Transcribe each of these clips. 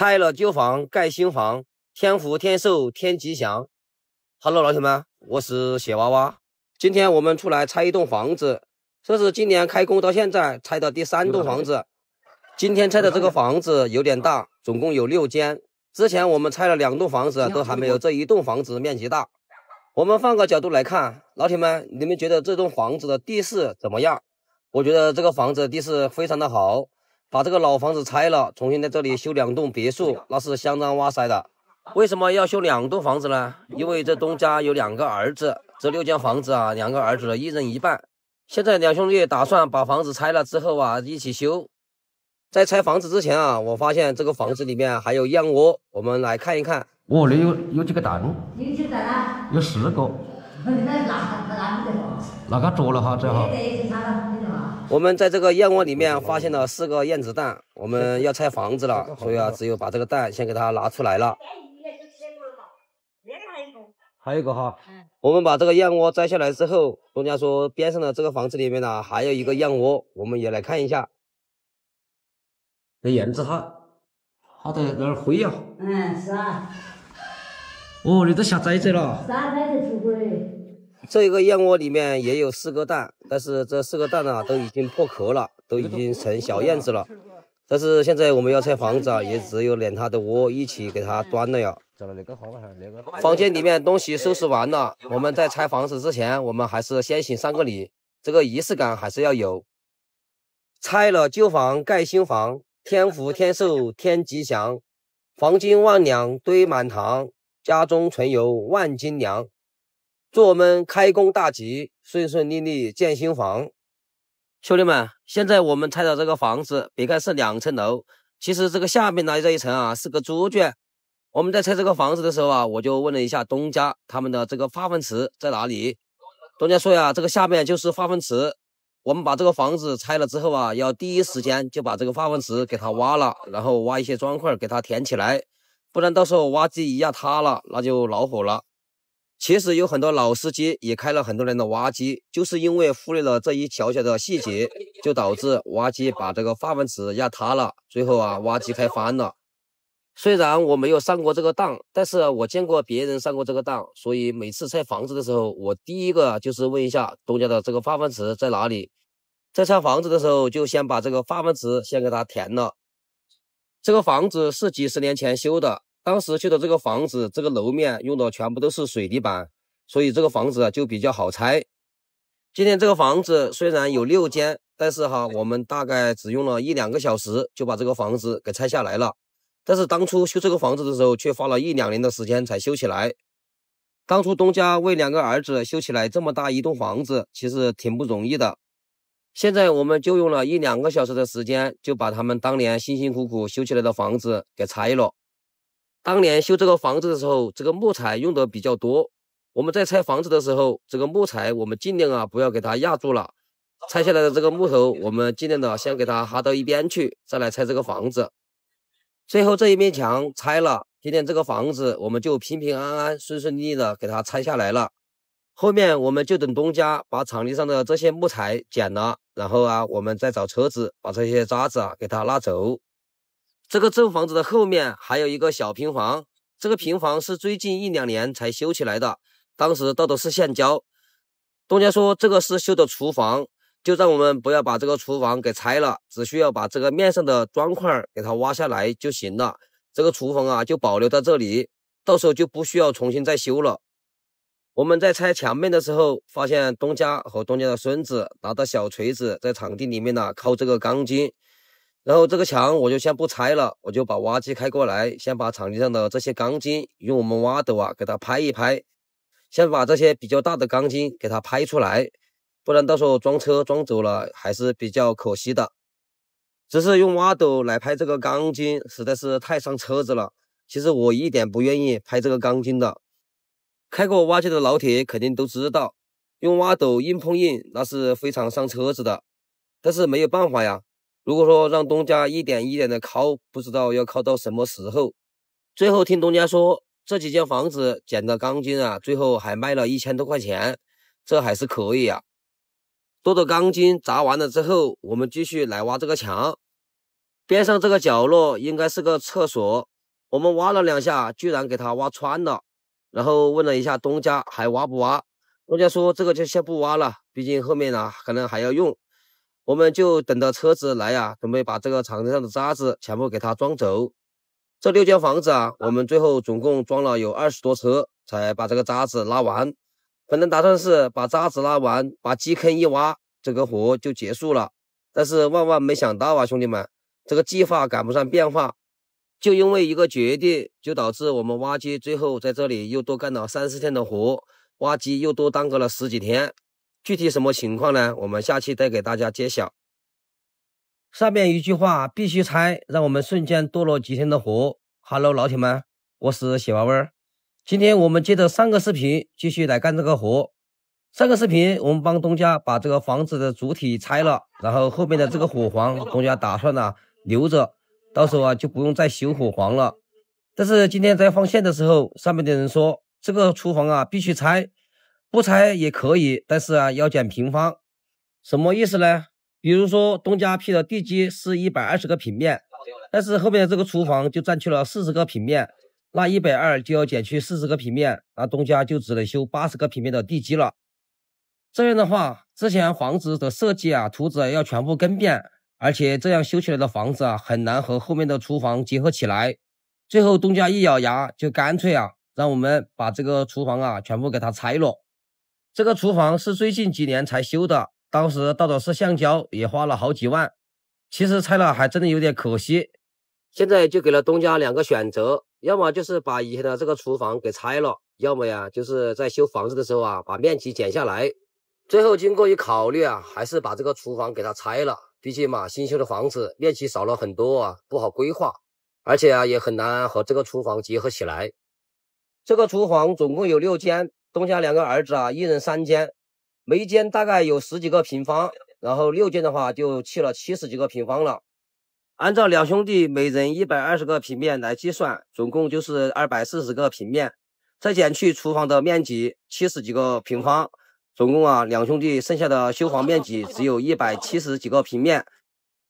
拆了旧房盖新房，天福天寿天吉祥。Hello，老铁们，我是雪娃娃。今天我们出来拆一栋房子，这是今年开工到现在拆的第三栋房子。今天拆的这个房子有点大，总共有六间。之前我们拆了两栋房子，都还没有这一栋房子面积大。我们换个角度来看，老铁们，你们觉得这栋房子的地势怎么样？我觉得这个房子地势非常的好。把这个老房子拆了，重新在这里修两栋别墅，那是相当哇塞的。为什么要修两栋房子呢？因为这东家有两个儿子，这六间房子啊，两个儿子一人一半。现在两兄弟打算把房子拆了之后啊，一起修。在拆房子之前啊，我发现这个房子里面还有燕窝，我们来看一看。窝里有有几个蛋？有几个蛋啊？有四个。那个啄了哈，这哈。我们在这个燕窝里面发现了四个燕子蛋，我们要拆房子了，所以啊，只有把这个蛋先给它拿出来了。还有一个，哈。我们把这个燕窝摘下来之后，东家说边上的这个房子里面呢还有一个燕窝，我们也来看一下。这燕子哈，好的，那儿飞呀。嗯，是啊。哦，你都下崽子了。下崽子出轨？这个燕窝里面也有四个蛋，但是这四个蛋啊都已经破壳了，都已经成小燕子了。但是现在我们要拆房子，也只有连它的窝一起给它端了呀。房间里面东西收拾完了，我们在拆房子之前，我们还是先行三个礼，这个仪式感还是要有。拆了旧房盖新房，天福天寿天吉祥，黄金万两堆满堂，家中存有万斤粮。祝我们开工大吉，顺顺利利建新房。兄弟们，现在我们拆的这个房子，别看是两层楼，其实这个下面的这一层啊是个猪圈。我们在拆这个房子的时候啊，我就问了一下东家，他们的这个化粪池在哪里？东家说呀，这个下面就是化粪池。我们把这个房子拆了之后啊，要第一时间就把这个化粪池给它挖了，然后挖一些砖块给它填起来，不然到时候挖机一下塌了，那就恼火了。其实有很多老司机也开了很多年的挖机，就是因为忽略了这一小小的细节，就导致挖机把这个化粪池压塌了，最后啊挖机开翻了。虽然我没有上过这个当，但是我见过别人上过这个当，所以每次拆房子的时候，我第一个就是问一下东家的这个化粪池在哪里，在拆房子的时候就先把这个化粪池先给它填了。这个房子是几十年前修的。当时修的这个房子，这个楼面用的全部都是水泥板，所以这个房子就比较好拆。今天这个房子虽然有六间，但是哈，我们大概只用了一两个小时就把这个房子给拆下来了。但是当初修这个房子的时候，却花了一两年的时间才修起来。当初东家为两个儿子修起来这么大一栋房子，其实挺不容易的。现在我们就用了一两个小时的时间，就把他们当年辛辛苦苦修起来的房子给拆了。当年修这个房子的时候，这个木材用的比较多。我们在拆房子的时候，这个木材我们尽量啊不要给它压住了。拆下来的这个木头，我们尽量的先给它哈到一边去，再来拆这个房子。最后这一面墙拆了，今天这个房子我们就平平安安、顺顺利利的给它拆下来了。后面我们就等东家把场地上的这些木材剪了，然后啊，我们再找车子把这些渣子啊给它拉走。这个正房子的后面还有一个小平房，这个平房是最近一两年才修起来的，当时到的是现浇。东家说这个是修的厨房，就让我们不要把这个厨房给拆了，只需要把这个面上的砖块给它挖下来就行了。这个厨房啊就保留在这里，到时候就不需要重新再修了。我们在拆墙面的时候，发现东家和东家的孙子拿着小锤子在场地里面呢，敲这个钢筋。然后这个墙我就先不拆了，我就把挖机开过来，先把场地上的这些钢筋用我们挖斗啊给它拍一拍，先把这些比较大的钢筋给它拍出来，不然到时候装车装走了还是比较可惜的。只是用挖斗来拍这个钢筋实在是太伤车子了，其实我一点不愿意拍这个钢筋的。开过挖机的老铁肯定都知道，用挖斗硬碰硬那是非常伤车子的，但是没有办法呀。如果说让东家一点一点的敲，不知道要敲到什么时候。最后听东家说，这几间房子捡的钢筋啊，最后还卖了一千多块钱，这还是可以啊。多的钢筋砸完了之后，我们继续来挖这个墙。边上这个角落应该是个厕所，我们挖了两下，居然给它挖穿了。然后问了一下东家，还挖不挖？东家说这个就先不挖了，毕竟后面呢可能还要用。我们就等到车子来呀，准备把这个场地上的渣子全部给它装走。这六间房子啊，我们最后总共装了有二十多车，才把这个渣子拉完。本来打算是把渣子拉完，把基坑一挖，这个活就结束了。但是万万没想到啊，兄弟们，这个计划赶不上变化，就因为一个决定，就导致我们挖机最后在这里又多干了三四天的活，挖机又多耽搁了十几天。具体什么情况呢？我们下期再给大家揭晓。上面一句话必须拆，让我们瞬间多了几天的活。Hello，老铁们，我是喜娃娃今天我们接着上个视频继续来干这个活。上个视频我们帮东家把这个房子的主体拆了，然后后面的这个火房，东家打算呢留着，到时候啊就不用再修火房了。但是今天在放线的时候，上面的人说这个厨房啊必须拆。不拆也可以，但是啊，要减平方，什么意思呢？比如说东家批的地基是一百二十个平面，但是后面这个厨房就占去了四十个平面，那一百二就要减去四十个平面，那东家就只能修八十个平面的地基了。这样的话，之前房子的设计啊，图纸要全部更变，而且这样修起来的房子啊，很难和后面的厨房结合起来。最后东家一咬牙，就干脆啊，让我们把这个厨房啊，全部给它拆了。这个厨房是最近几年才修的，当时到的是橡胶，也花了好几万。其实拆了还真的有点可惜。现在就给了东家两个选择，要么就是把以前的这个厨房给拆了，要么呀就是在修房子的时候啊把面积减下来。最后经过一考虑啊，还是把这个厨房给它拆了。毕竟嘛，新修的房子面积少了很多啊，不好规划，而且啊也很难和这个厨房结合起来。这个厨房总共有六间。东家两个儿子啊，一人三间，每间大概有十几个平方，然后六间的话就去了七十几个平方了。按照两兄弟每人一百二十个平面来计算，总共就是二百四十个平面，再减去厨房的面积七十几个平方，总共啊两兄弟剩下的修房面积只有一百七十几个平面，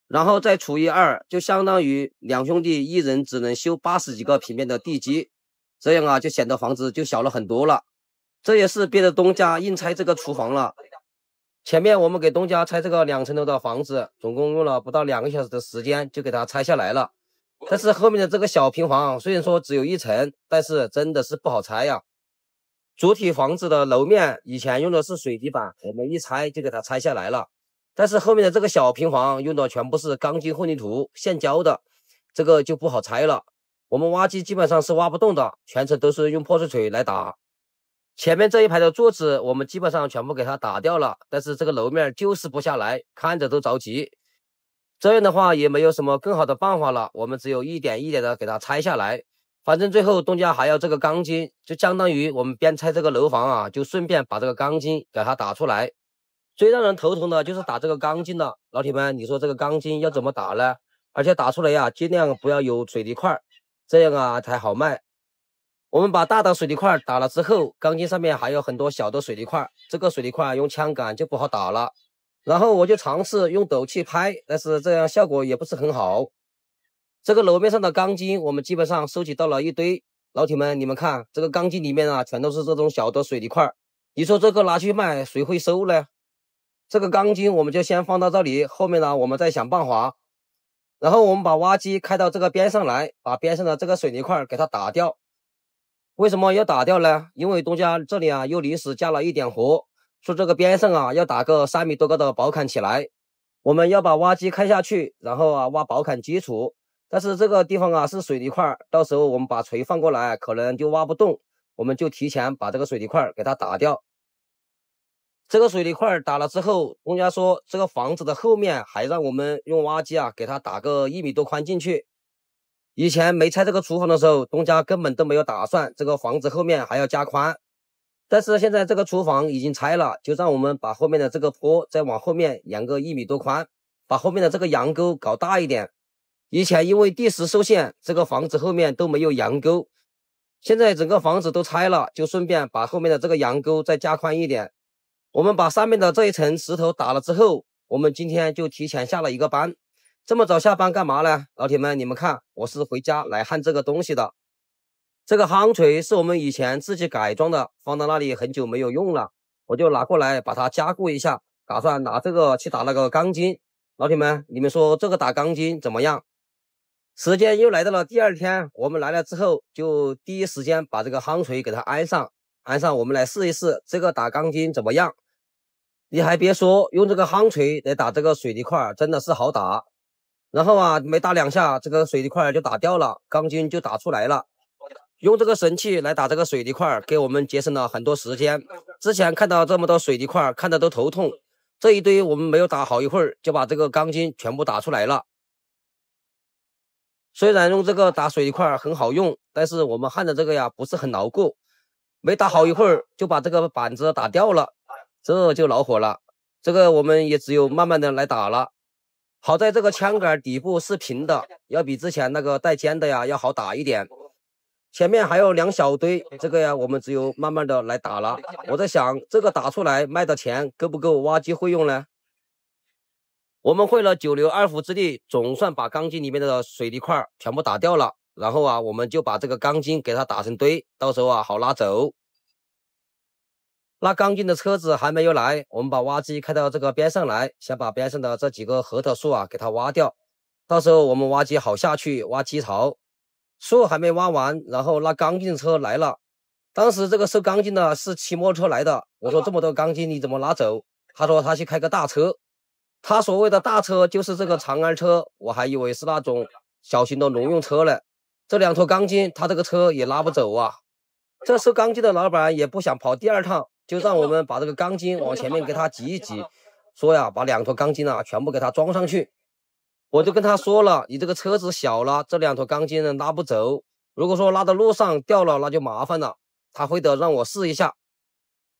然后再除以二，就相当于两兄弟一人只能修八十几个平面的地基，这样啊就显得房子就小了很多了。这也是憋着东家硬拆这个厨房了。前面我们给东家拆这个两层楼的房子，总共用了不到两个小时的时间就给它拆下来了。但是后面的这个小平房虽然说只有一层，但是真的是不好拆呀。主体房子的楼面以前用的是水泥板，我们一拆就给它拆下来了。但是后面的这个小平房用的全部是钢筋混凝土现浇的，这个就不好拆了。我们挖机基本上是挖不动的，全程都是用破碎锤来打。前面这一排的柱子，我们基本上全部给它打掉了，但是这个楼面就是不下来，看着都着急。这样的话也没有什么更好的办法了，我们只有一点一点的给它拆下来。反正最后东家还要这个钢筋，就相当于我们边拆这个楼房啊，就顺便把这个钢筋给它打出来。最让人头疼的就是打这个钢筋了，老铁们，你说这个钢筋要怎么打呢？而且打出来呀，尽量不要有水泥块，这样啊才好卖。我们把大的水泥块打了之后，钢筋上面还有很多小的水泥块，这个水泥块用枪杆就不好打了。然后我就尝试用斗去拍，但是这样效果也不是很好。这个楼面上的钢筋我们基本上收集到了一堆。老铁们，你们看这个钢筋里面啊，全都是这种小的水泥块。你说这个拿去卖谁会收呢？这个钢筋我们就先放到这里，后面呢我们再想办法。然后我们把挖机开到这个边上来，把边上的这个水泥块给它打掉。为什么要打掉呢？因为东家这里啊，又临时加了一点活，说这个边上啊要打个三米多高的薄坎起来，我们要把挖机开下去，然后啊挖薄坎基础。但是这个地方啊是水泥块，到时候我们把锤放过来，可能就挖不动，我们就提前把这个水泥块给它打掉。这个水泥块打了之后，东家说这个房子的后面还让我们用挖机啊给它打个一米多宽进去。以前没拆这个厨房的时候，东家根本都没有打算这个房子后面还要加宽。但是现在这个厨房已经拆了，就让我们把后面的这个坡再往后面延个一米多宽，把后面的这个阳沟搞大一点。以前因为地势受限，这个房子后面都没有阳沟。现在整个房子都拆了，就顺便把后面的这个阳沟再加宽一点。我们把上面的这一层石头打了之后，我们今天就提前下了一个班。这么早下班干嘛呢，老铁们，你们看，我是回家来焊这个东西的。这个夯锤是我们以前自己改装的，放到那里很久没有用了，我就拿过来把它加固一下，打算拿这个去打那个钢筋。老铁们，你们说这个打钢筋怎么样？时间又来到了第二天，我们来了之后就第一时间把这个夯锤给它安上，安上，我们来试一试这个打钢筋怎么样？你还别说，用这个夯锤来打这个水泥块，真的是好打。然后啊，没打两下，这个水泥块就打掉了，钢筋就打出来了。用这个神器来打这个水泥块，给我们节省了很多时间。之前看到这么多水泥块，看的都头痛。这一堆我们没有打好一会儿，就把这个钢筋全部打出来了。虽然用这个打水泥块很好用，但是我们焊的这个呀不是很牢固，没打好一会儿就把这个板子打掉了，这就恼火了。这个我们也只有慢慢的来打了。好在这个枪杆底部是平的，要比之前那个带尖的呀要好打一点。前面还有两小堆，这个呀我们只有慢慢的来打了。我在想，这个打出来卖的钱够不够挖机费用呢？我们费了九牛二虎之力，总算把钢筋里面的水泥块全部打掉了。然后啊，我们就把这个钢筋给它打成堆，到时候啊好拉走。拉钢筋的车子还没有来，我们把挖机开到这个边上来，先把边上的这几棵核桃树啊给它挖掉，到时候我们挖机好下去挖基槽。树还没挖完，然后拉钢筋的车来了。当时这个收钢筋的是骑摩托车来的，我说这么多钢筋你怎么拉走？他说他去开个大车，他所谓的大车就是这个长安车，我还以为是那种小型的农用车呢。这两坨钢筋他这个车也拉不走啊。这收钢筋的老板也不想跑第二趟。就让我们把这个钢筋往前面给他挤一挤，说呀，把两坨钢筋啊全部给他装上去。我就跟他说了，你这个车子小了，这两坨钢筋呢拉不走。如果说拉到路上掉了，那就麻烦了。他会的，让我试一下。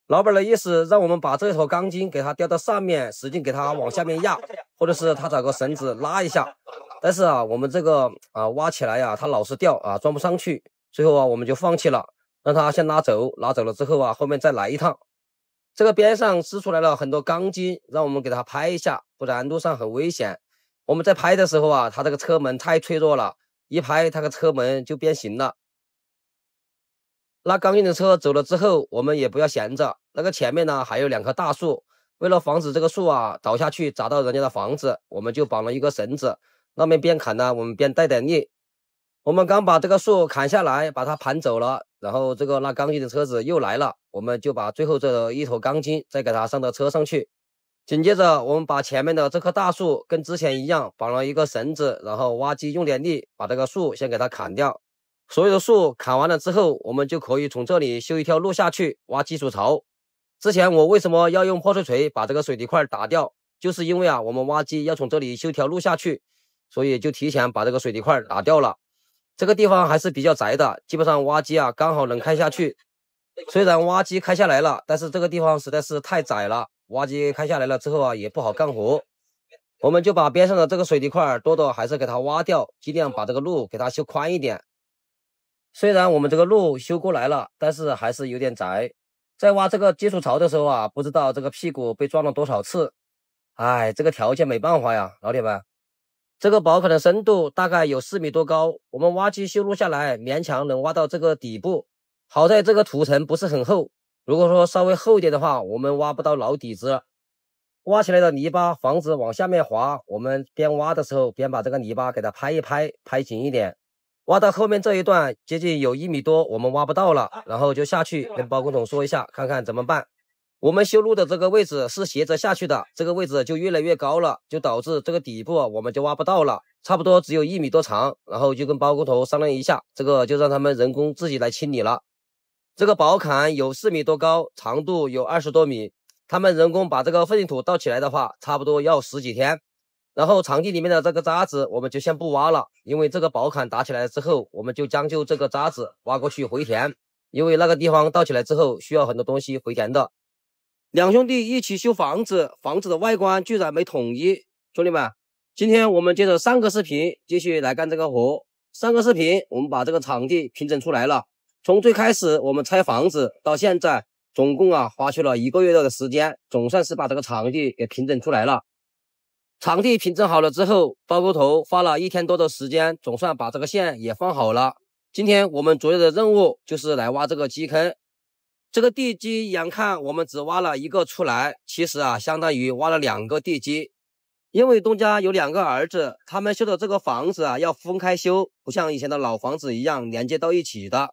老板的意思让我们把这坨钢筋给他吊到上面，使劲给他往下面压，或者是他找个绳子拉一下。但是啊，我们这个啊挖起来呀，它老是掉啊，装不上去。最后啊，我们就放弃了。让他先拉走，拉走了之后啊，后面再来一趟。这个边上支出来了很多钢筋，让我们给他拍一下，不然路上很危险。我们在拍的时候啊，他这个车门太脆弱了，一拍他的车门就变形了。拉钢筋的车走了之后，我们也不要闲着。那个前面呢还有两棵大树，为了防止这个树啊倒下去砸到人家的房子，我们就绑了一个绳子。那边边砍呢，我们边带点力。我们刚把这个树砍下来，把它盘走了，然后这个拉钢筋的车子又来了，我们就把最后这一坨钢筋再给它上到车上去。紧接着，我们把前面的这棵大树跟之前一样绑了一个绳子，然后挖机用点力把这个树先给它砍掉。所有的树砍完了之后，我们就可以从这里修一条路下去，挖基础槽。之前我为什么要用破碎锤把这个水泥块打掉？就是因为啊，我们挖机要从这里修条路下去，所以就提前把这个水泥块打掉了。这个地方还是比较窄的，基本上挖机啊刚好能开下去。虽然挖机开下来了，但是这个地方实在是太窄了，挖机开下来了之后啊也不好干活。我们就把边上的这个水泥块多多还是给它挖掉，尽量把这个路给它修宽一点。虽然我们这个路修过来了，但是还是有点窄。在挖这个接触槽的时候啊，不知道这个屁股被撞了多少次。哎，这个条件没办法呀，老铁们。这个宝坎的深度大概有四米多高，我们挖机修路下来勉强能挖到这个底部。好在这个土层不是很厚，如果说稍微厚点的话，我们挖不到老底子。挖起来的泥巴防止往下面滑，我们边挖的时候边把这个泥巴给它拍一拍，拍紧一点。挖到后面这一段接近有一米多，我们挖不到了，然后就下去跟包工头说一下，看看怎么办。我们修路的这个位置是斜着下去的，这个位置就越来越高了，就导致这个底部我们就挖不到了，差不多只有一米多长。然后就跟包工头商量一下，这个就让他们人工自己来清理了。这个堡坎有四米多高，长度有二十多米，他们人工把这个混凝土倒起来的话，差不多要十几天。然后场地里面的这个渣子我们就先不挖了，因为这个堡坎打起来之后，我们就将就这个渣子挖过去回填，因为那个地方倒起来之后需要很多东西回填的。两兄弟一起修房子，房子的外观居然没统一。兄弟们，今天我们接着上个视频继续来干这个活。上个视频我们把这个场地平整出来了。从最开始我们拆房子到现在，总共啊花去了一个月多的时间，总算是把这个场地给平整出来了。场地平整好了之后，包工头发了一天多的时间，总算把这个线也放好了。今天我们主要的任务就是来挖这个基坑。这个地基，眼看我们只挖了一个出来，其实啊，相当于挖了两个地基，因为东家有两个儿子，他们修的这个房子啊，要分开修，不像以前的老房子一样连接到一起的。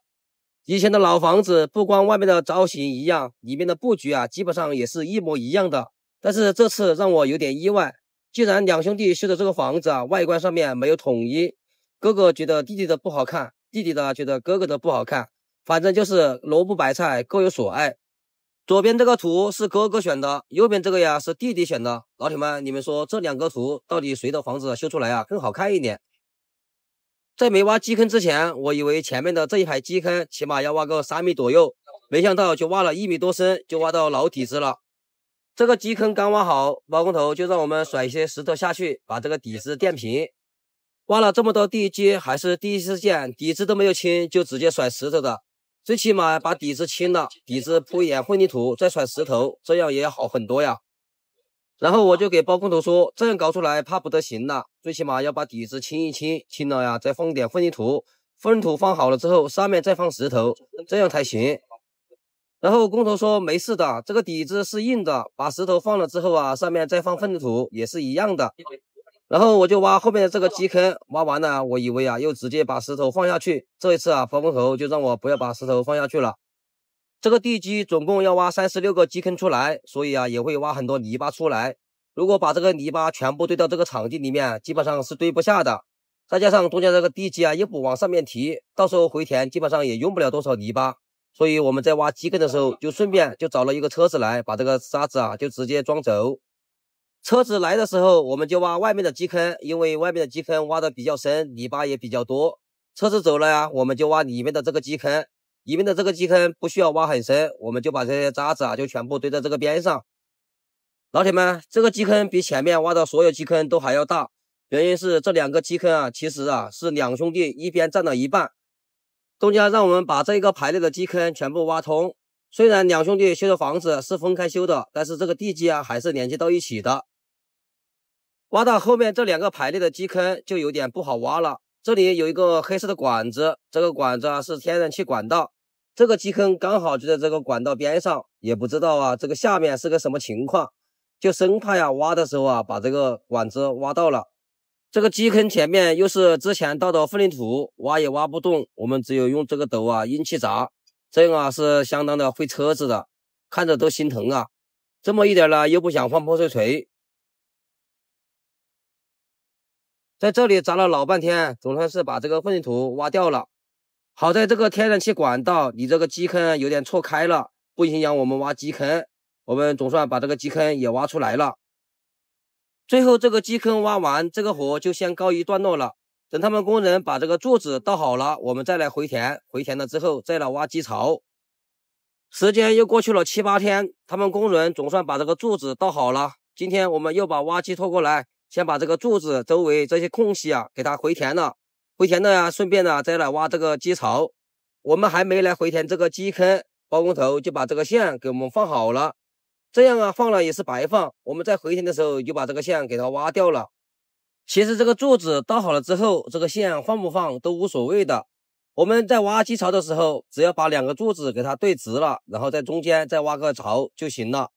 以前的老房子，不光外面的造型一样，里面的布局啊，基本上也是一模一样的。但是这次让我有点意外，既然两兄弟修的这个房子啊，外观上面没有统一，哥哥觉得弟弟的不好看，弟弟的觉得哥哥的不好看。反正就是萝卜白菜各有所爱。左边这个图是哥哥选的，右边这个呀是弟弟选的。老铁们，你们说这两个图到底谁的房子修出来啊更好看一点？在没挖基坑之前，我以为前面的这一排基坑起码要挖个三米左右，没想到就挖了一米多深，就挖到老底子了。这个基坑刚挖好，包工头就让我们甩一些石头下去，把这个底子垫平。挖了这么多地基，还是第一次见底子都没有清就直接甩石头的。最起码把底子清了，底子铺一点混凝土，再甩石头，这样也好很多呀。然后我就给包工头说，这样搞出来怕不得行了。最起码要把底子清一清，清了呀，再放点混凝土，混凝土放好了之后，上面再放石头，这样才行。然后工头说没事的，这个底子是硬的，把石头放了之后啊，上面再放混凝土也是一样的。然后我就挖后面的这个基坑，挖完了，我以为啊，又直接把石头放下去。这一次啊，佛工头就让我不要把石头放下去了。这个地基总共要挖三十六个基坑出来，所以啊，也会挖很多泥巴出来。如果把这个泥巴全部堆到这个场地里面，基本上是堆不下的。再加上东家这个地基啊，又不往上面提，到时候回填基本上也用不了多少泥巴。所以我们在挖基坑的时候，就顺便就找了一个车子来把这个沙子啊，就直接装走。车子来的时候，我们就挖外面的基坑，因为外面的基坑挖的比较深，泥巴也比较多。车子走了呀，我们就挖里面的这个基坑，里面的这个基坑不需要挖很深，我们就把这些渣子啊就全部堆在这个边上。老铁们，这个基坑比前面挖的所有基坑都还要大，原因是这两个基坑啊，其实啊是两兄弟一边占了一半，东家让我们把这个排列的基坑全部挖通。虽然两兄弟修的房子是分开修的，但是这个地基啊还是连接到一起的。挖到后面这两个排列的基坑就有点不好挖了，这里有一个黑色的管子，这个管子啊是天然气管道，这个基坑刚好就在这个管道边上，也不知道啊这个下面是个什么情况，就生怕呀挖的时候啊把这个管子挖到了。这个基坑前面又是之前倒的混凝土，挖也挖不动，我们只有用这个斗啊硬气砸，这样啊是相当的费车子的，看着都心疼啊，这么一点呢又不想换破碎锤。在这里砸了老半天，总算是把这个混凝土挖掉了。好在这个天然气管道，你这个基坑有点错开了，不影响我们挖基坑。我们总算把这个基坑也挖出来了。最后这个基坑挖完，这个活就先告一段落了。等他们工人把这个柱子倒好了，我们再来回填。回填了之后，再来挖基槽。时间又过去了七八天，他们工人总算把这个柱子倒好了。今天我们又把挖机拖过来。先把这个柱子周围这些空隙啊，给它回填了，回填了呀，顺便呢再来挖这个基槽。我们还没来回填这个基坑，包工头就把这个线给我们放好了。这样啊，放了也是白放。我们在回填的时候就把这个线给它挖掉了。其实这个柱子倒好了之后，这个线放不放都无所谓的。我们在挖基槽的时候，只要把两个柱子给它对直了，然后在中间再挖个槽就行了。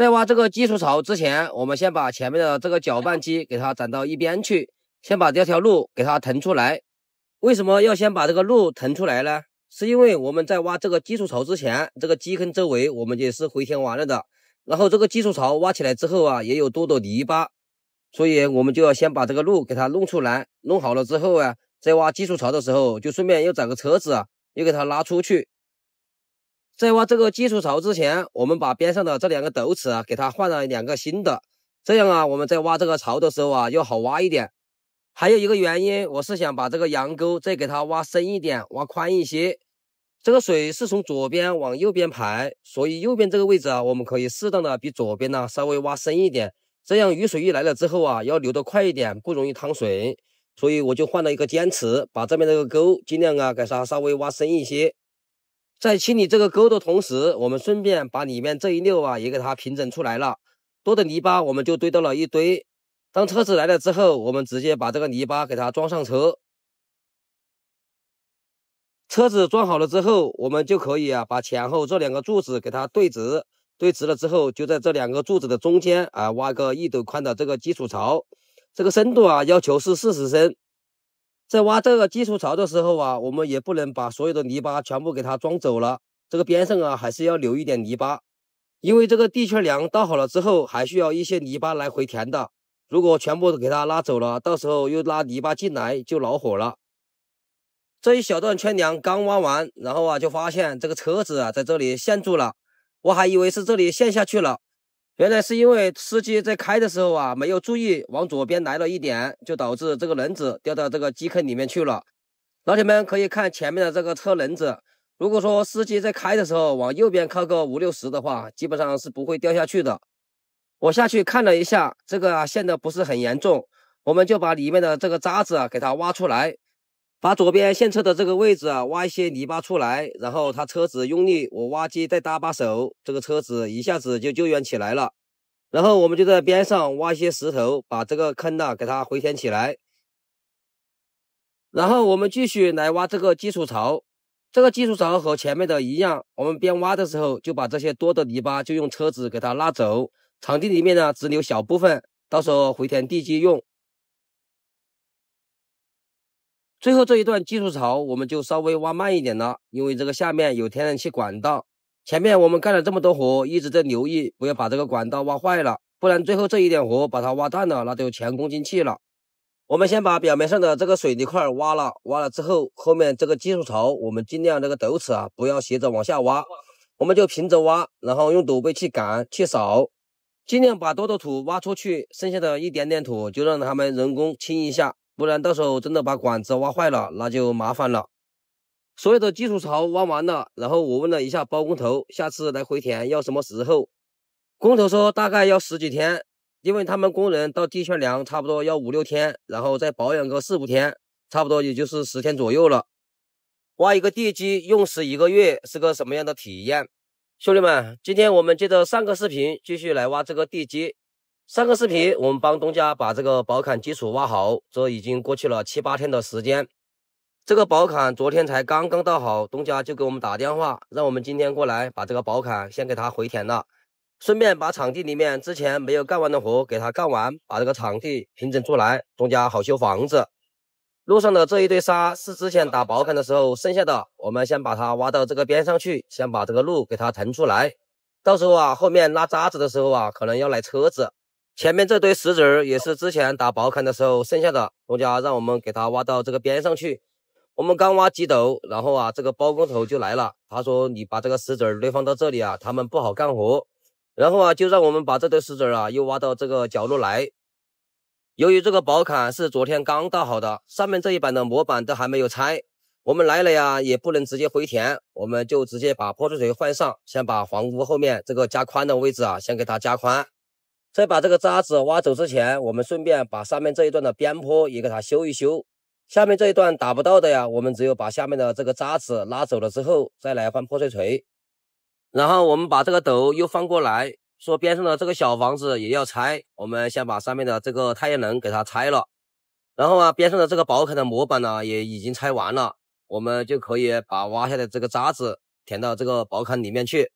在挖这个基础槽之前，我们先把前面的这个搅拌机给它攒到一边去，先把这条路给它腾出来。为什么要先把这个路腾出来呢？是因为我们在挖这个基础槽之前，这个基坑周围我们也是回填完了的。然后这个基础槽挖起来之后啊，也有多朵泥巴，所以我们就要先把这个路给它弄出来。弄好了之后啊，再挖基础槽的时候，就顺便又找个车子啊，又给它拉出去。在挖这个基础槽之前，我们把边上的这两个斗齿啊，给它换了两个新的。这样啊，我们在挖这个槽的时候啊，又好挖一点。还有一个原因，我是想把这个羊沟再给它挖深一点，挖宽一些。这个水是从左边往右边排，所以右边这个位置啊，我们可以适当的比左边呢稍微挖深一点。这样雨水一来了之后啊，要流得快一点，不容易淌水。所以我就换了一个尖池，把这边这个沟尽量啊，给它稍微挖深一些。在清理这个沟的同时，我们顺便把里面这一溜啊也给它平整出来了。多的泥巴我们就堆到了一堆。当车子来了之后，我们直接把这个泥巴给它装上车。车子装好了之后，我们就可以啊把前后这两个柱子给它对直。对直了之后，就在这两个柱子的中间啊挖个一斗宽的这个基础槽。这个深度啊要求是四十深。在挖这个基础槽的时候啊，我们也不能把所有的泥巴全部给它装走了，这个边上啊还是要留一点泥巴，因为这个地圈梁倒好了之后，还需要一些泥巴来回填的。如果全部给它拉走了，到时候又拉泥巴进来就恼火了。这一小段圈梁刚挖完，然后啊就发现这个车子啊在这里陷住了，我还以为是这里陷下去了。原来是因为司机在开的时候啊，没有注意往左边来了一点，就导致这个轮子掉到这个基坑里面去了。老铁们可以看前面的这个车轮子，如果说司机在开的时候往右边靠个五六十的话，基本上是不会掉下去的。我下去看了一下，这个陷的不是很严重，我们就把里面的这个渣子啊给它挖出来。把左边现车的这个位置啊挖一些泥巴出来，然后他车子用力，我挖机再搭把手，这个车子一下子就救援起来了。然后我们就在边上挖些石头，把这个坑呢给它回填起来。然后我们继续来挖这个基础槽，这个基础槽和前面的一样，我们边挖的时候就把这些多的泥巴就用车子给它拉走，场地里面呢只留小部分，到时候回填地基用。最后这一段技术槽，我们就稍微挖慢一点了，因为这个下面有天然气管道。前面我们干了这么多活，一直在留意不要把这个管道挖坏了，不然最后这一点活把它挖断了，那都前功尽弃了。我们先把表面上的这个水泥块挖了，挖了之后，后面这个技术槽，我们尽量这个斗齿啊，不要斜着往下挖，我们就平着挖，然后用斗背去赶去扫，尽量把多的土挖出去，剩下的一点点土就让他们人工清一下。不然到时候真的把管子挖坏了，那就麻烦了。所有的基础槽挖完了，然后我问了一下包工头，下次来回填要什么时候？工头说大概要十几天，因为他们工人到地圈梁差不多要五六天，然后再保养个四五天，差不多也就是十天左右了。挖一个地基用时一个月是个什么样的体验？兄弟们，今天我们接着上个视频继续来挖这个地基。上个视频我们帮东家把这个薄坎基础挖好，这已经过去了七八天的时间。这个薄坎昨天才刚刚倒好，东家就给我们打电话，让我们今天过来把这个薄坎先给他回填了，顺便把场地里面之前没有干完的活给他干完，把这个场地平整出来，东家好修房子。路上的这一堆沙是之前打薄坎的时候剩下的，我们先把它挖到这个边上去，先把这个路给它腾出来。到时候啊，后面拉渣子的时候啊，可能要来车子。前面这堆石子儿也是之前打薄坎的时候剩下的，农家让我们给他挖到这个边上去。我们刚挖几斗，然后啊，这个包工头就来了，他说：“你把这个石子儿堆放到这里啊，他们不好干活。”然后啊，就让我们把这堆石子儿啊，又挖到这个角落来。由于这个薄坎是昨天刚倒好的，上面这一版的模板都还没有拆，我们来了呀，也不能直接回填，我们就直接把破碎锤换上，先把房屋后面这个加宽的位置啊，先给它加宽。在把这个渣子挖走之前，我们顺便把上面这一段的边坡也给它修一修。下面这一段打不到的呀，我们只有把下面的这个渣子拉走了之后，再来换破碎锤。然后我们把这个斗又翻过来，说边上的这个小房子也要拆，我们先把上面的这个太阳能给它拆了。然后啊，边上的这个薄坎的模板呢，也已经拆完了，我们就可以把挖下的这个渣子填到这个薄坎里面去。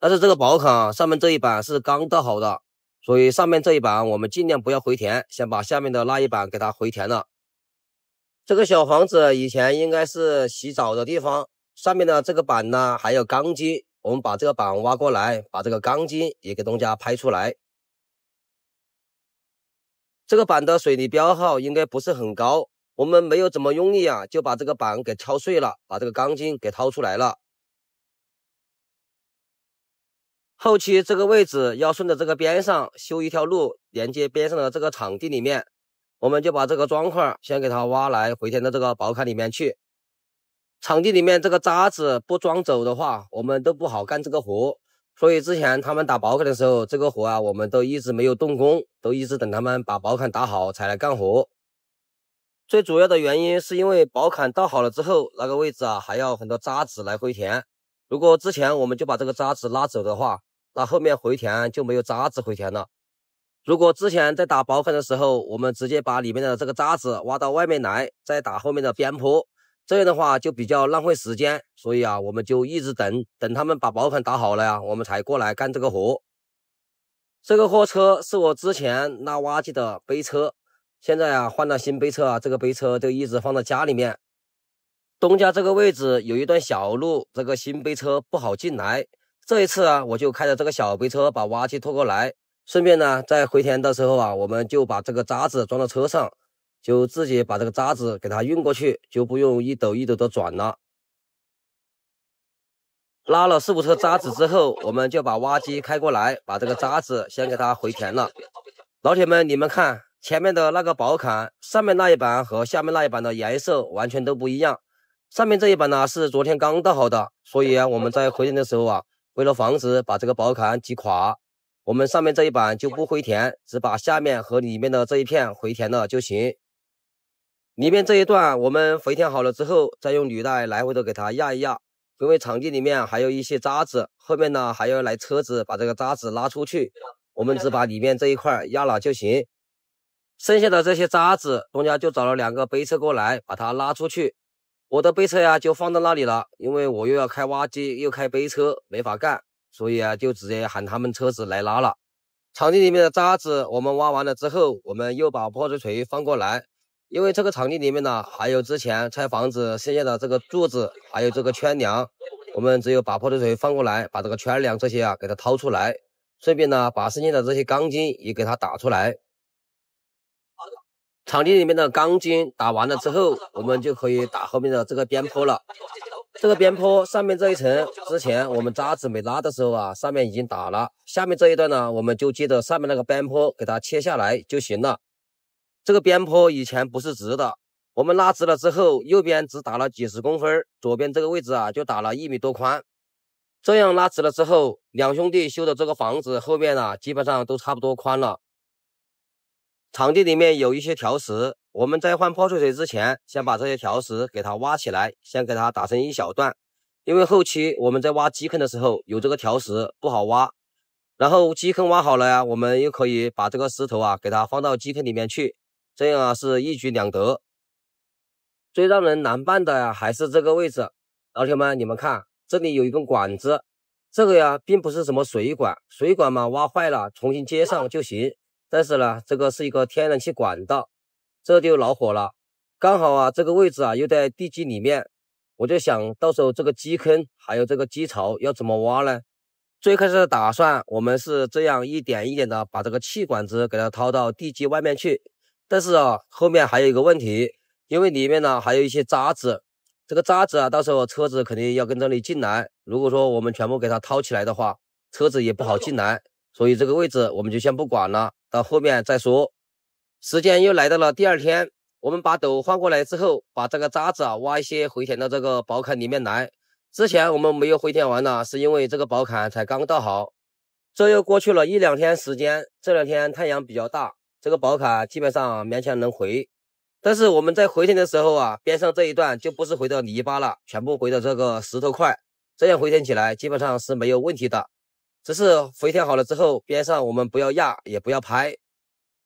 但是这个薄坎上面这一板是刚倒好的。所以上面这一板我们尽量不要回填，先把下面的那一板给它回填了。这个小房子以前应该是洗澡的地方，上面的这个板呢还有钢筋，我们把这个板挖过来，把这个钢筋也给东家拍出来。这个板的水泥标号应该不是很高，我们没有怎么用力啊，就把这个板给敲碎了，把这个钢筋给掏出来了。后期这个位置要顺着这个边上修一条路，连接边上的这个场地里面。我们就把这个砖块先给它挖来，回填到这个薄坎里面去。场地里面这个渣子不装走的话，我们都不好干这个活。所以之前他们打薄坎的时候，这个活啊，我们都一直没有动工，都一直等他们把薄坎打好才来干活。最主要的原因是因为薄坎倒好了之后，那个位置啊还要很多渣子来回填。如果之前我们就把这个渣子拉走的话，那后面回填就没有渣子回填了。如果之前在打薄粉的时候，我们直接把里面的这个渣子挖到外面来，再打后面的边坡，这样的话就比较浪费时间。所以啊，我们就一直等等他们把薄坎打好了呀，我们才过来干这个活。这个货车是我之前拉挖机的背车，现在啊换了新背车啊，这个背车就一直放在家里面。东家这个位置有一段小路，这个新背车不好进来。这一次啊，我就开着这个小背车把挖机拖过来，顺便呢，在回填的时候啊，我们就把这个渣子装到车上，就自己把这个渣子给它运过去，就不用一斗一斗的转了。拉了四五车渣子之后，我们就把挖机开过来，把这个渣子先给它回填了。老铁们，你们看前面的那个宝坎，上面那一板和下面那一板的颜色完全都不一样。上面这一板呢是昨天刚倒好的，所以啊，我们在回填的时候啊。为了防止把这个薄坎挤垮，我们上面这一板就不回填，只把下面和里面的这一片回填了就行。里面这一段我们回填好了之后，再用履带来回的给它压一压，因为场地里面还有一些渣子，后面呢还要来车子把这个渣子拉出去。我们只把里面这一块压了就行，剩下的这些渣子，东家就找了两个背车过来把它拉出去。我的背车呀，就放到那里了，因为我又要开挖机，又开背车，没法干，所以啊，就直接喊他们车子来拉了。场地里面的渣子，我们挖完了之后，我们又把破碎锤放过来，因为这个场地里面呢，还有之前拆房子剩下的这个柱子，还有这个圈梁，我们只有把破碎锤放过来，把这个圈梁这些啊，给它掏出来，顺便呢，把剩下的这些钢筋也给它打出来。场地里面的钢筋打完了之后，我们就可以打后面的这个边坡了。这个边坡上面这一层，之前我们渣子没拉的时候啊，上面已经打了。下面这一段呢，我们就接着上面那个边坡给它切下来就行了。这个边坡以前不是直的，我们拉直了之后，右边只打了几十公分，左边这个位置啊就打了一米多宽。这样拉直了之后，两兄弟修的这个房子后面啊，基本上都差不多宽了。场地里面有一些条石，我们在换泡翠水之前，先把这些条石给它挖起来，先给它打成一小段，因为后期我们在挖基坑的时候，有这个条石不好挖。然后基坑挖好了呀，我们又可以把这个石头啊给它放到基坑里面去，这样啊是一举两得。最让人难办的呀还是这个位置，老铁们你们看，这里有一根管子，这个呀并不是什么水管，水管嘛挖坏了重新接上就行。但是呢，这个是一个天然气管道，这就恼火了。刚好啊，这个位置啊又在地基里面，我就想到时候这个基坑还有这个基槽要怎么挖呢？最开始的打算，我们是这样一点一点的把这个气管子给它掏到地基外面去。但是啊，后面还有一个问题，因为里面呢还有一些渣子，这个渣子啊，到时候车子肯定要跟着你进来。如果说我们全部给它掏起来的话，车子也不好进来。所以这个位置我们就先不管了，到后面再说。时间又来到了第二天，我们把斗换过来之后，把这个渣子啊挖一些回填到这个堡坎里面来。之前我们没有回填完呢，是因为这个堡坎才刚倒好。这又过去了一两天时间，这两天太阳比较大，这个宝坎基本上勉强能回。但是我们在回填的时候啊，边上这一段就不是回到泥巴了，全部回到这个石头块，这样回填起来基本上是没有问题的。只是回填好了之后，边上我们不要压，也不要拍。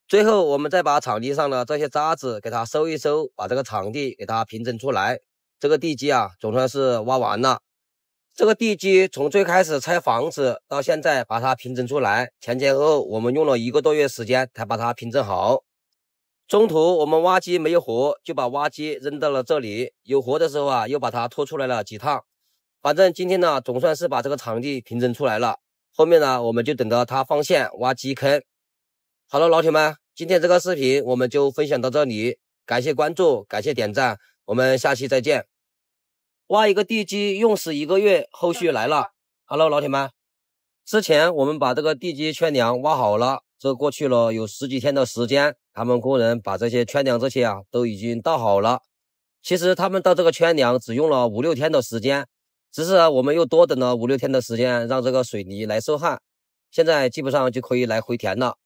最后我们再把场地上的这些渣子给它收一收，把这个场地给它平整出来。这个地基啊，总算是挖完了。这个地基从最开始拆房子到现在把它平整出来，前前后后我们用了一个多月时间才把它平整好。中途我们挖机没有活，就把挖机扔到了这里；有活的时候啊，又把它拖出来了几趟。反正今天呢，总算是把这个场地平整出来了。后面呢，我们就等着他放线挖基坑。好了，老铁们，今天这个视频我们就分享到这里，感谢关注，感谢点赞，我们下期再见。挖一个地基用时一个月，后续来了。Hello，老铁们，之前我们把这个地基圈梁挖好了，这过去了有十几天的时间，他们工人把这些圈梁这些啊都已经倒好了。其实他们倒这个圈梁只用了五六天的时间。只是啊，我们又多等了五六天的时间，让这个水泥来收旱，现在基本上就可以来回填了。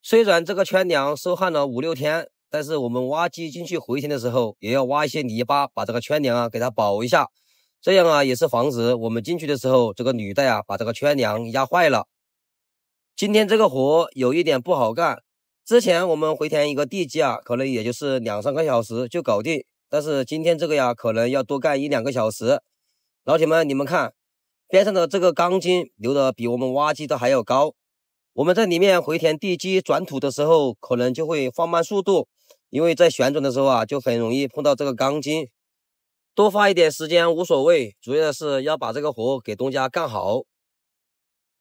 虽然这个圈梁收旱了五六天，但是我们挖机进去回填的时候，也要挖一些泥巴，把这个圈梁啊给它保一下，这样啊也是防止我们进去的时候，这个履带啊把这个圈梁压坏了。今天这个活有一点不好干，之前我们回填一个地基啊，可能也就是两三个小时就搞定，但是今天这个呀，可能要多干一两个小时。老铁们，你们看边上的这个钢筋留的比我们挖机的还要高，我们在里面回填地基转土的时候，可能就会放慢速度，因为在旋转的时候啊，就很容易碰到这个钢筋。多花一点时间无所谓，主要的是要把这个活给东家干好。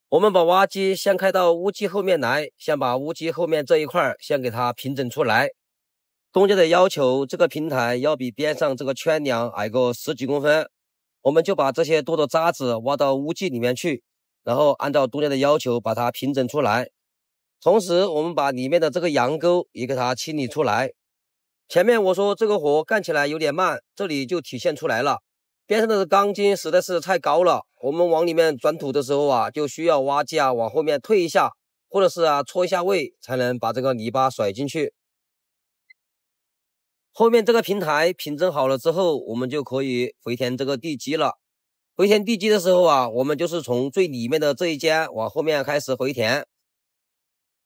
我们把挖机先开到屋基后面来，先把屋基后面这一块先给它平整出来。东家的要求，这个平台要比边上这个圈梁矮个十几公分。我们就把这些多的渣子挖到污迹里面去，然后按照专家的要求把它平整出来。同时，我们把里面的这个羊沟也给它清理出来。前面我说这个活干起来有点慢，这里就体现出来了。边上的钢筋实在是太高了，我们往里面转土的时候啊，就需要挖机啊往后面退一下，或者是啊搓一下位，才能把这个泥巴甩进去。后面这个平台平整好了之后，我们就可以回填这个地基了。回填地基的时候啊，我们就是从最里面的这一间往后面开始回填。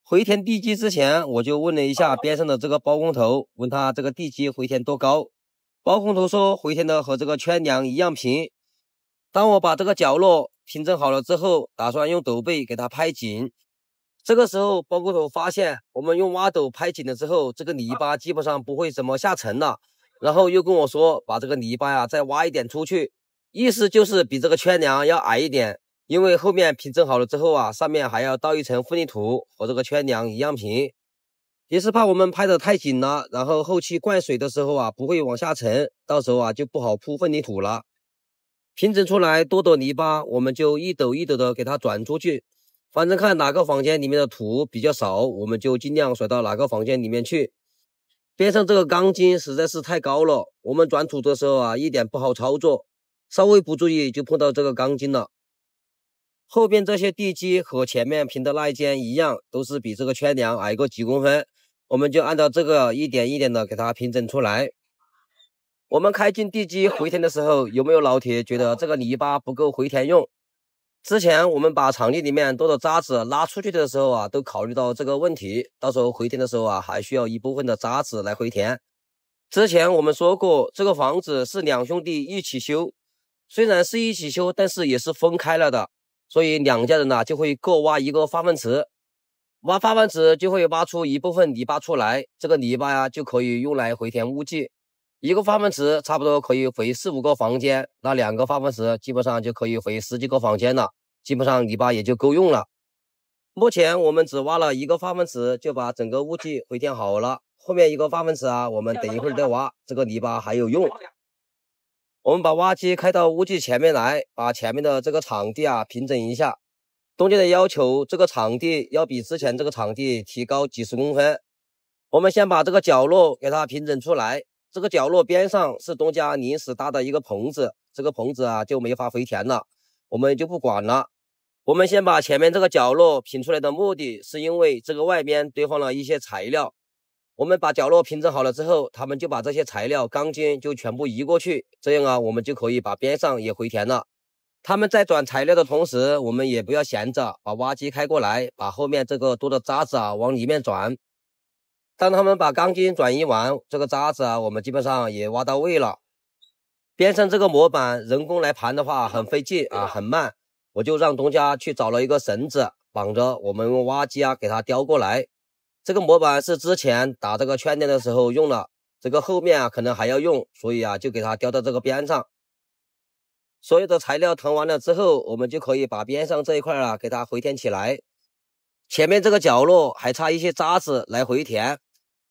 回填地基之前，我就问了一下边上的这个包工头，问他这个地基回填多高。包工头说回填的和这个圈梁一样平。当我把这个角落平整好了之后，打算用斗背给它拍紧。这个时候，包工头发现我们用挖斗拍紧了之后，这个泥巴基本上不会怎么下沉了。然后又跟我说，把这个泥巴呀再挖一点出去，意思就是比这个圈梁要矮一点，因为后面平整好了之后啊，上面还要倒一层混凝土和这个圈梁一样平，也是怕我们拍的太紧了，然后后期灌水的时候啊不会往下沉，到时候啊就不好铺混凝土了。平整出来多的泥巴，我们就一抖一抖的给它转出去。反正看哪个房间里面的土比较少，我们就尽量甩到哪个房间里面去。边上这个钢筋实在是太高了，我们转土的时候啊，一点不好操作，稍微不注意就碰到这个钢筋了。后边这些地基和前面平的那一间一样，都是比这个圈梁矮个几公分，我们就按照这个一点一点的给它平整出来。我们开进地基回填的时候，有没有老铁觉得这个泥巴不够回填用？之前我们把场地里面多的渣子拉出去的时候啊，都考虑到这个问题。到时候回填的时候啊，还需要一部分的渣子来回填。之前我们说过，这个房子是两兄弟一起修，虽然是一起修，但是也是分开了的，所以两家人呐就会各挖一个化粪池，挖化粪池就会挖出一部分泥巴出来，这个泥巴呀就可以用来回填污迹。一个化粪池差不多可以回四五个房间，那两个化粪池基本上就可以回十几个房间了，基本上泥巴也就够用了。目前我们只挖了一个化粪池，就把整个屋基回填好了。后面一个化粪池啊，我们等一会儿再挖，这个泥巴还有用。我们把挖机开到屋剂前面来，把前面的这个场地啊平整一下。东建的要求，这个场地要比之前这个场地提高几十公分。我们先把这个角落给它平整出来。这个角落边上是东家临时搭的一个棚子，这个棚子啊就没法回填了，我们就不管了。我们先把前面这个角落平出来的目的是因为这个外边堆放了一些材料，我们把角落平整好了之后，他们就把这些材料钢筋就全部移过去，这样啊我们就可以把边上也回填了。他们在转材料的同时，我们也不要闲着，把挖机开过来，把后面这个多的渣子啊往里面转。当他们把钢筋转移完，这个渣子啊，我们基本上也挖到位了。边上这个模板，人工来盘的话很费劲啊，很慢。我就让东家去找了一个绳子绑着，我们挖机啊给它吊过来。这个模板是之前打这个圈垫的时候用了，这个后面啊可能还要用，所以啊就给它吊到这个边上。所有的材料腾完了之后，我们就可以把边上这一块啊给它回填起来。前面这个角落还差一些渣子来回填。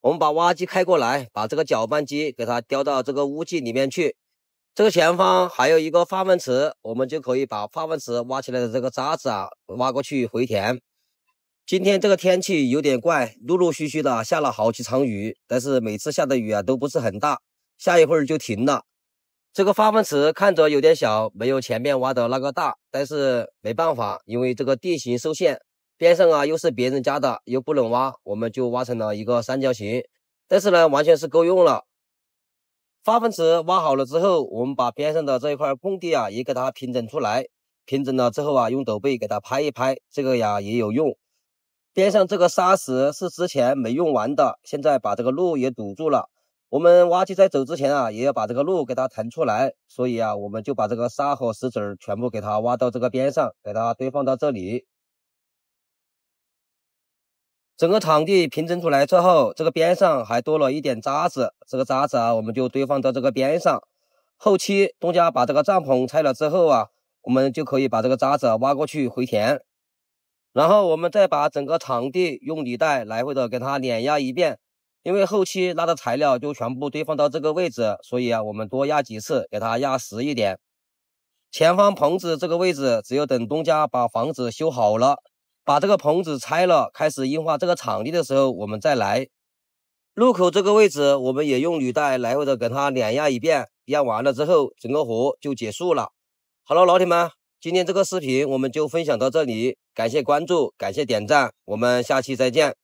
我们把挖机开过来，把这个搅拌机给它叼到这个污迹里面去。这个前方还有一个化粪池，我们就可以把化粪池挖起来的这个渣子啊挖过去回填。今天这个天气有点怪，陆陆续续的下了好几场雨，但是每次下的雨啊都不是很大，下一会儿就停了。这个化粪池看着有点小，没有前面挖的那个大，但是没办法，因为这个地形受限。边上啊，又是别人家的，又不能挖，我们就挖成了一个三角形。但是呢，完全是够用了。化粪池挖好了之后，我们把边上的这一块空地啊，也给它平整出来。平整了之后啊，用斗背给它拍一拍，这个呀也有用。边上这个沙石是之前没用完的，现在把这个路也堵住了。我们挖机在走之前啊，也要把这个路给它腾出来。所以啊，我们就把这个沙和石子儿全部给它挖到这个边上，给它堆放到这里。整个场地平整出来之后，这个边上还多了一点渣子，这个渣子啊，我们就堆放到这个边上。后期东家把这个帐篷拆了之后啊，我们就可以把这个渣子挖过去回填，然后我们再把整个场地用履带来回的给它碾压一遍。因为后期拉的材料就全部堆放到这个位置，所以啊，我们多压几次，给它压实一点。前方棚子这个位置，只有等东家把房子修好了。把这个棚子拆了，开始硬化这个场地的时候，我们再来。路口这个位置，我们也用履带来回的给它碾压一遍，压完了之后，整个活就结束了。好了，老铁们，今天这个视频我们就分享到这里，感谢关注，感谢点赞，我们下期再见。